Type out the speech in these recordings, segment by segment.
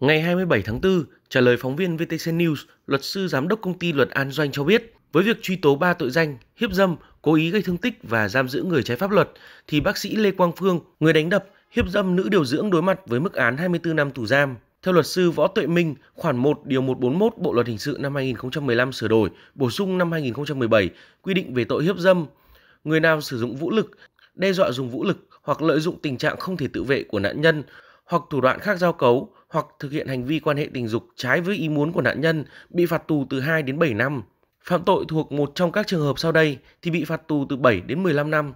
Ngày 27 tháng 4, trả lời phóng viên VTC News, luật sư giám đốc công ty luật An Doanh cho biết, với việc truy tố 3 tội danh hiếp dâm, cố ý gây thương tích và giam giữ người trái pháp luật, thì bác sĩ Lê Quang Phương, người đánh đập, hiếp dâm nữ điều dưỡng đối mặt với mức án 24 năm tù giam. Theo luật sư Võ Tuệ Minh, khoản 1 điều 141 Bộ luật hình sự năm 2015 sửa đổi, bổ sung năm 2017 quy định về tội hiếp dâm. Người nào sử dụng vũ lực, đe dọa dùng vũ lực hoặc lợi dụng tình trạng không thể tự vệ của nạn nhân hoặc thủ đoạn khác giao cấu hoặc thực hiện hành vi quan hệ tình dục trái với ý muốn của nạn nhân bị phạt tù từ 2 đến 7 năm. Phạm tội thuộc một trong các trường hợp sau đây thì bị phạt tù từ 7 đến 15 năm.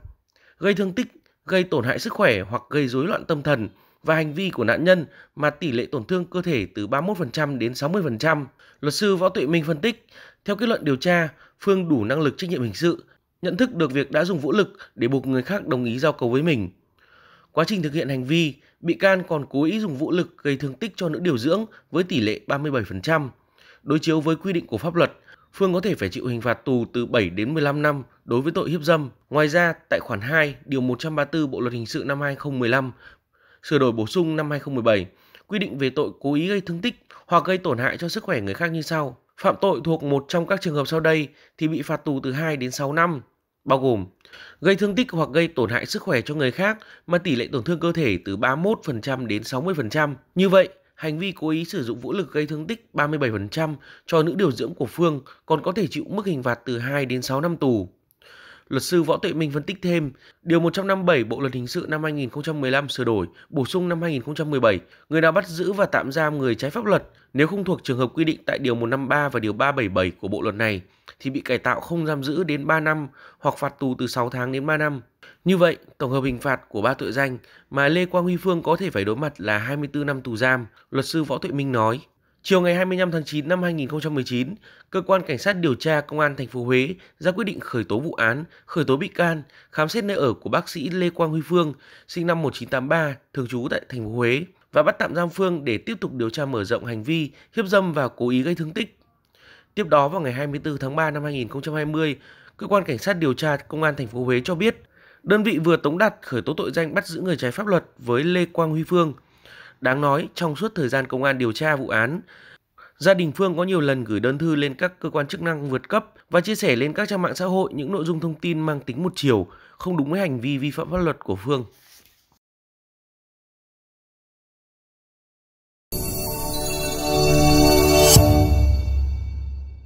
Gây thương tích, gây tổn hại sức khỏe hoặc gây rối loạn tâm thần và hành vi của nạn nhân mà tỷ lệ tổn thương cơ thể từ 31% đến 60%. Luật sư Võ Tuệ Minh phân tích, theo kết luận điều tra, Phương đủ năng lực trách nhiệm hình sự, nhận thức được việc đã dùng vũ lực để buộc người khác đồng ý giao cầu với mình. Quá trình thực hiện hành vi, bị can còn cố ý dùng vũ lực gây thương tích cho nữ điều dưỡng với tỷ lệ 37%. Đối chiếu với quy định của pháp luật, Phương có thể phải chịu hình phạt tù từ 7 đến 15 năm đối với tội hiếp dâm. Ngoài ra, tại khoản 2, điều 134 Bộ luật hình sự năm 2015 sửa đổi bổ sung năm 2017 quy định về tội cố ý gây thương tích hoặc gây tổn hại cho sức khỏe người khác như sau. Phạm tội thuộc một trong các trường hợp sau đây thì bị phạt tù từ 2 đến 6 năm bao gồm gây thương tích hoặc gây tổn hại sức khỏe cho người khác mà tỷ lệ tổn thương cơ thể từ 31% đến 60%. Như vậy, hành vi cố ý sử dụng vũ lực gây thương tích 37% cho nữ điều dưỡng của Phương còn có thể chịu mức hình phạt từ 2 đến 6 năm tù. Luật sư Võ Tuệ Minh phân tích thêm, Điều 157 Bộ Luật Hình sự năm 2015 sửa đổi, bổ sung năm 2017, người nào bắt giữ và tạm giam người trái pháp luật nếu không thuộc trường hợp quy định tại Điều 153 và Điều 377 của Bộ Luật này thì bị cải tạo không giam giữ đến 3 năm hoặc phạt tù từ 6 tháng đến 3 năm. Như vậy, tổng hợp hình phạt của ba tội danh mà Lê Quang Huy Phương có thể phải đối mặt là 24 năm tù giam, luật sư Võ Tuệ Minh nói. Chiều ngày 25 tháng 9 năm 2019, cơ quan cảnh sát điều tra công an thành phố Huế ra quyết định khởi tố vụ án, khởi tố bị can, khám xét nơi ở của bác sĩ Lê Quang Huy Phương, sinh năm 1983, thường trú tại thành phố Huế và bắt tạm giam Phương để tiếp tục điều tra mở rộng hành vi hiếp dâm và cố ý gây thương tích. Tiếp đó vào ngày 24 tháng 3 năm 2020, cơ quan cảnh sát điều tra công an thành phố Huế cho biết, đơn vị vừa tống đạt khởi tố tội danh bắt giữ người trái pháp luật với Lê Quang Huy Phương Đáng nói, trong suốt thời gian công an điều tra vụ án, gia đình Phương có nhiều lần gửi đơn thư lên các cơ quan chức năng vượt cấp và chia sẻ lên các trang mạng xã hội những nội dung thông tin mang tính một chiều, không đúng với hành vi vi phạm pháp luật của Phương.